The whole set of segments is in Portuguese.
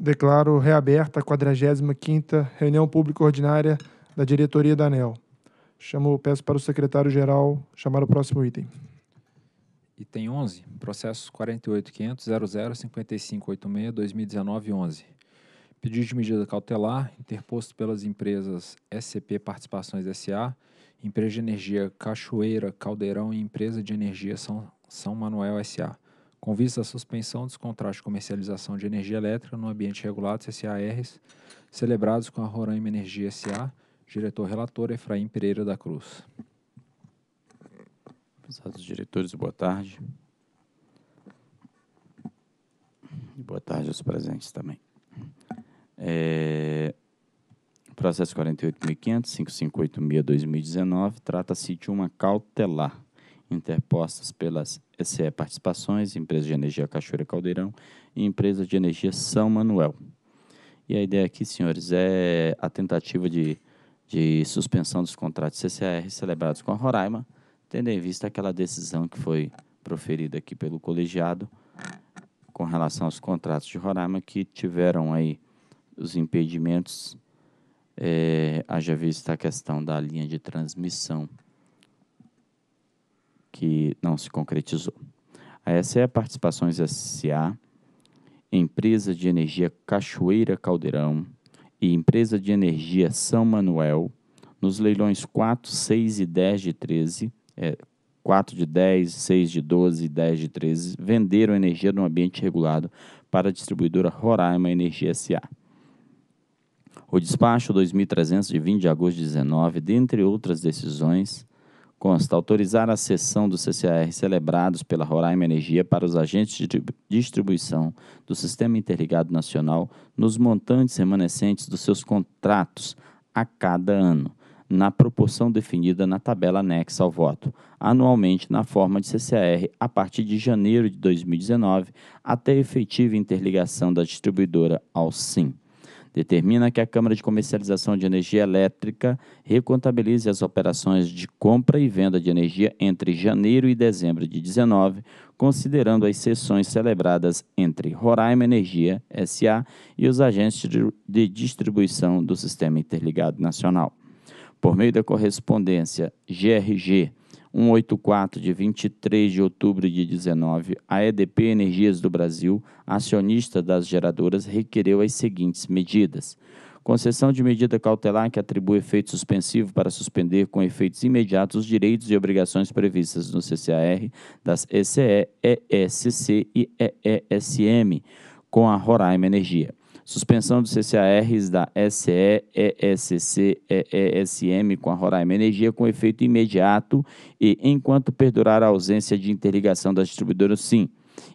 declaro reaberta a 45ª reunião pública ordinária da diretoria da ANEL. Chamo, peço para o secretário-geral chamar o próximo item. Item 11, processo 48.500.00.55.86.2019.11. Pedido de medida cautelar interposto pelas empresas SCP Participações S.A., Empresa de Energia Cachoeira Caldeirão e Empresa de Energia São, São Manuel S.A com vista à suspensão dos contratos de comercialização de energia elétrica no ambiente regulado CCARs, celebrados com a Roraima Energia SA, diretor relator Efraim Pereira da Cruz. dos diretores, boa tarde. E boa tarde aos presentes também. É, processo 48.500, 5586-2019, trata-se de uma cautelar interpostas pelas SE Participações, Empresa de Energia Cachoeira Caldeirão e Empresa de Energia São Manuel. E a ideia aqui, senhores, é a tentativa de, de suspensão dos contratos CCR celebrados com a Roraima, tendo em vista aquela decisão que foi proferida aqui pelo colegiado com relação aos contratos de Roraima que tiveram aí os impedimentos, é, haja vista a questão da linha de transmissão que não se concretizou. É a SE Participações SA, Empresa de Energia Cachoeira Caldeirão e Empresa de Energia São Manuel, nos leilões 4, 6 e 10 de 13, é, 4 de 10, 6 de 12 e 10 de 13, venderam energia no ambiente regulado para a distribuidora Roraima Energia SA. O despacho 2300 de 20 de agosto de 19, dentre outras decisões, Consta autorizar a cessão dos CCR celebrados pela Roraima Energia para os agentes de distribuição do Sistema Interligado Nacional nos montantes remanescentes dos seus contratos a cada ano, na proporção definida na tabela anexa ao voto, anualmente na forma de CCR a partir de janeiro de 2019 até a efetiva interligação da distribuidora ao SIM determina que a Câmara de Comercialização de Energia Elétrica recontabilize as operações de compra e venda de energia entre janeiro e dezembro de 19, considerando as sessões celebradas entre Roraima Energia SA e os agentes de distribuição do Sistema Interligado Nacional. Por meio da correspondência GRG 184 de 23 de outubro de 19, a EDP Energias do Brasil, acionista das geradoras, requereu as seguintes medidas: concessão de medida cautelar que atribui efeito suspensivo para suspender com efeitos imediatos os direitos e obrigações previstas no CCAR das ECE, ESC e EESM com a Roraima Energia. Suspensão dos CCARs da SE, ESC, EESM com a Roraima Energia com efeito imediato e enquanto perdurar a ausência de interligação das distribuidoras SIM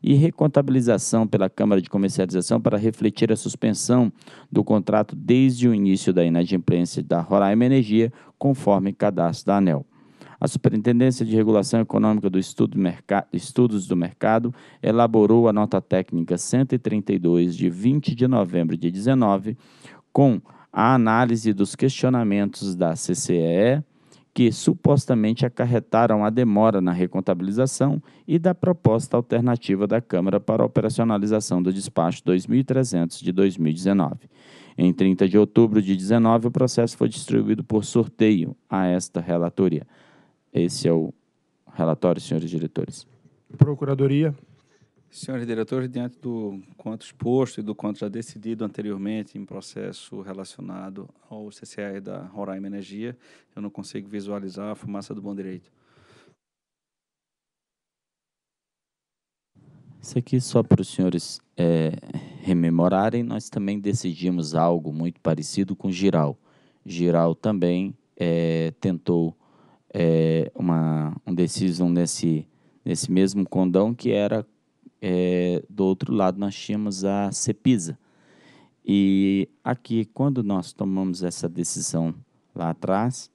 e recontabilização pela Câmara de Comercialização para refletir a suspensão do contrato desde o início da inadimplência da Roraima Energia, conforme cadastro da ANEL. A Superintendência de Regulação Econômica do Estudo Estudos do Mercado elaborou a nota técnica 132 de 20 de novembro de 19, com a análise dos questionamentos da CCE que supostamente acarretaram a demora na recontabilização e da proposta alternativa da Câmara para a operacionalização do despacho 2300 de 2019. Em 30 de outubro de 19, o processo foi distribuído por sorteio a esta relatoria. Esse é o relatório, senhores diretores. Procuradoria. Senhores diretores, diante do quanto exposto e do quanto já decidido anteriormente em processo relacionado ao CCR da Roraima Energia, eu não consigo visualizar a fumaça do bom direito. Isso aqui só para os senhores é, rememorarem, nós também decidimos algo muito parecido com Giral. Giral também é, tentou é, uma, um decision nesse, nesse mesmo condão que era é, do outro lado nós tínhamos a Cepisa. E aqui, quando nós tomamos essa decisão lá atrás,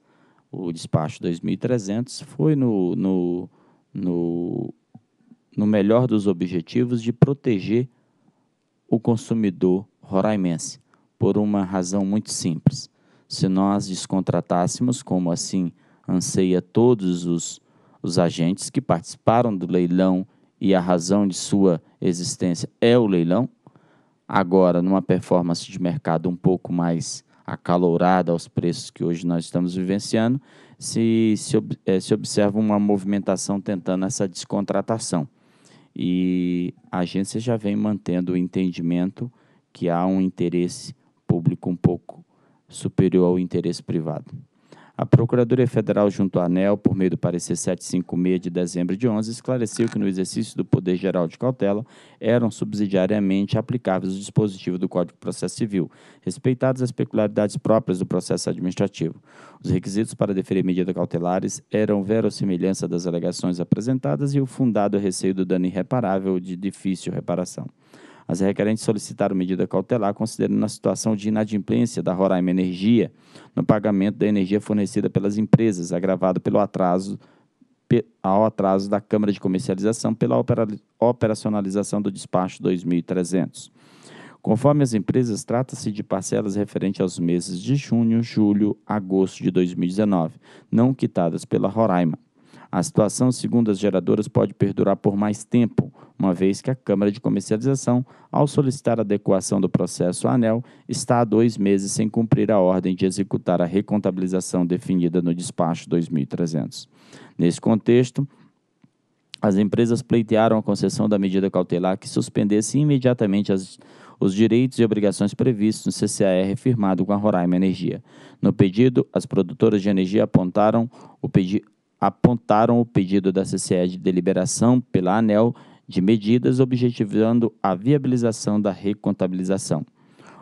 o despacho 2300 foi no, no, no, no melhor dos objetivos de proteger o consumidor roraimense, por uma razão muito simples. Se nós descontratássemos, como assim anseia todos os, os agentes que participaram do leilão e a razão de sua existência é o leilão. Agora, numa performance de mercado um pouco mais acalorada aos preços que hoje nós estamos vivenciando, se, se, é, se observa uma movimentação tentando essa descontratação. E a agência já vem mantendo o entendimento que há um interesse público um pouco superior ao interesse privado. A Procuradoria Federal, junto à ANEL, por meio do parecer 756 de dezembro de 11, esclareceu que no exercício do poder geral de cautela eram subsidiariamente aplicáveis os dispositivos do Código de Processo Civil, respeitadas as peculiaridades próprias do processo administrativo. Os requisitos para deferir medidas cautelares eram verossimilhança das alegações apresentadas e o fundado receio do dano irreparável de difícil reparação. As requerentes solicitaram medida cautelar considerando a situação de inadimplência da Roraima Energia no pagamento da energia fornecida pelas empresas, agravado pelo atraso ao atraso da Câmara de Comercialização pela operacionalização do despacho 2300. Conforme as empresas, trata-se de parcelas referentes aos meses de junho, julho, agosto de 2019, não quitadas pela Roraima. A situação, segundo as geradoras, pode perdurar por mais tempo, uma vez que a Câmara de Comercialização, ao solicitar adequação do processo à ANEL, está há dois meses sem cumprir a ordem de executar a recontabilização definida no despacho 2300. Nesse contexto, as empresas pleitearam a concessão da medida cautelar que suspendesse imediatamente as, os direitos e obrigações previstos no CCAR firmado com a Roraima Energia. No pedido, as produtoras de energia apontaram o, pedi apontaram o pedido da CCE de deliberação pela ANEL de medidas objetivando a viabilização da recontabilização.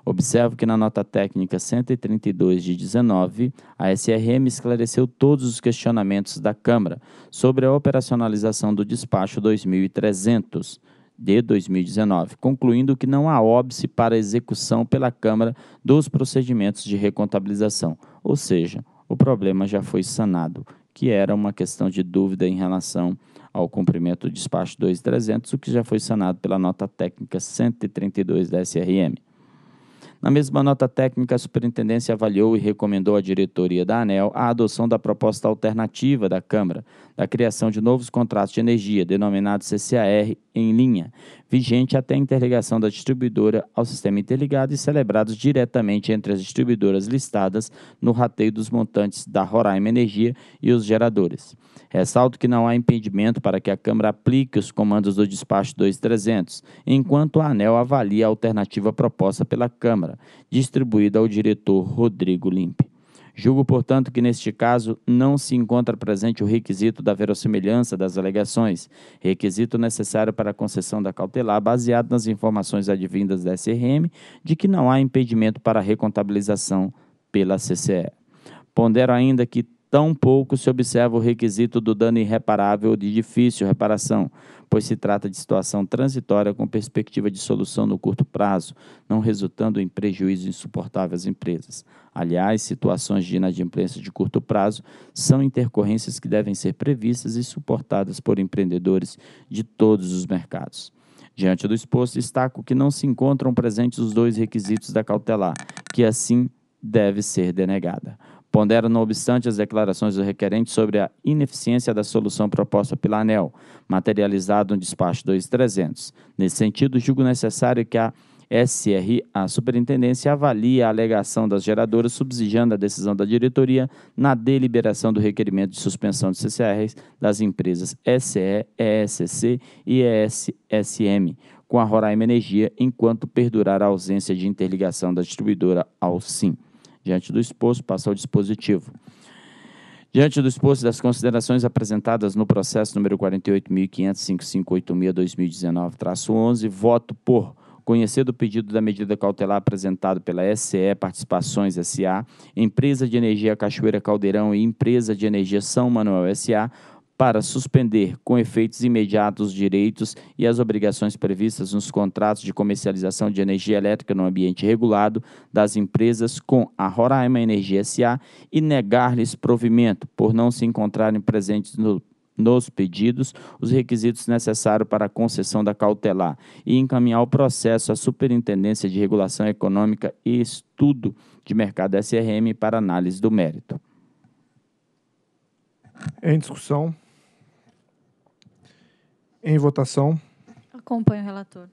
Observo que na nota técnica 132 de 19, a SRM esclareceu todos os questionamentos da Câmara sobre a operacionalização do despacho 2300 de 2019, concluindo que não há óbice para execução pela Câmara dos procedimentos de recontabilização, ou seja, o problema já foi sanado, que era uma questão de dúvida em relação ao cumprimento do despacho 2300, o que já foi sanado pela nota técnica 132 da SRM. Na mesma nota técnica, a superintendência avaliou e recomendou à diretoria da ANEL a adoção da proposta alternativa da Câmara da criação de novos contratos de energia, denominados CCAR em linha, vigente até a interligação da distribuidora ao sistema interligado e celebrados diretamente entre as distribuidoras listadas no rateio dos montantes da Roraima Energia e os geradores. Ressalto que não há impedimento para que a Câmara aplique os comandos do despacho 2300, enquanto a ANEL avalia a alternativa proposta pela Câmara, distribuída ao diretor Rodrigo Limpe. Julgo, portanto, que neste caso não se encontra presente o requisito da verossimilhança das alegações, requisito necessário para a concessão da cautelar, baseado nas informações advindas da SRM, de que não há impedimento para a recontabilização pela CCE. Pondero ainda que Tampouco se observa o requisito do dano irreparável ou de difícil reparação, pois se trata de situação transitória com perspectiva de solução no curto prazo, não resultando em prejuízo insuportável às empresas. Aliás, situações de inadimplência de curto prazo são intercorrências que devem ser previstas e suportadas por empreendedores de todos os mercados. Diante do exposto, destaco que não se encontram presentes os dois requisitos da cautelar, que assim deve ser denegada. Pondera, não obstante, as declarações do requerente sobre a ineficiência da solução proposta pela ANEL, materializado no despacho 2300. Nesse sentido, julgo necessário que a S.R. a superintendência, avalie a alegação das geradoras, subsidiando a decisão da diretoria na deliberação do requerimento de suspensão de CCRs das empresas SE, ESC e ESSM, com a Roraima Energia, enquanto perdurar a ausência de interligação da distribuidora ao SIM. Diante do exposto, passa ao dispositivo. Diante do exposto das considerações apresentadas no processo número 48.555.86-2019-11, voto por conhecer do pedido da medida cautelar apresentado pela SE Participações SA, Empresa de Energia Cachoeira Caldeirão e Empresa de Energia São Manuel SA, para suspender com efeitos imediatos os direitos e as obrigações previstas nos contratos de comercialização de energia elétrica no ambiente regulado das empresas com a Roraima Energia SA e negar-lhes provimento por não se encontrarem presentes no nos pedidos os requisitos necessários para a concessão da cautelar e encaminhar o processo à Superintendência de Regulação Econômica e Estudo de Mercado SRM para análise do mérito. Em discussão. Em votação. Acompanho o relator.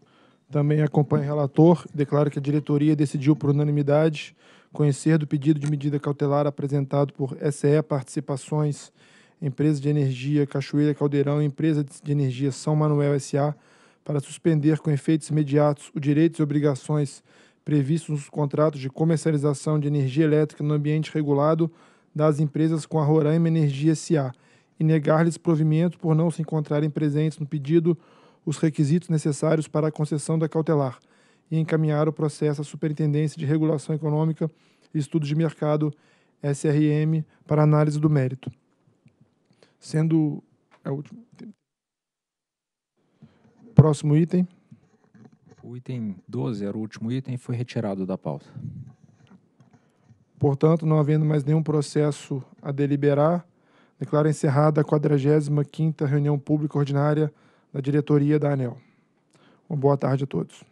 Também acompanho o relator. Declaro que a diretoria decidiu por unanimidade conhecer do pedido de medida cautelar apresentado por SE Participações, Empresa de Energia Cachoeira Caldeirão e Empresa de Energia São Manuel S.A. para suspender com efeitos imediatos os direitos e obrigações previstos nos contratos de comercialização de energia elétrica no ambiente regulado das empresas com a Roraima Energia S.A., e negar-lhes provimento por não se encontrarem presentes no pedido os requisitos necessários para a concessão da cautelar e encaminhar o processo à Superintendência de Regulação Econômica e Estudos de Mercado, SRM, para análise do mérito. Sendo é o último. Próximo item. O item 12 era o último item foi retirado da pauta. Portanto, não havendo mais nenhum processo a deliberar, Declaro encerrada a 45ª reunião pública ordinária da diretoria da ANEL. Uma boa tarde a todos.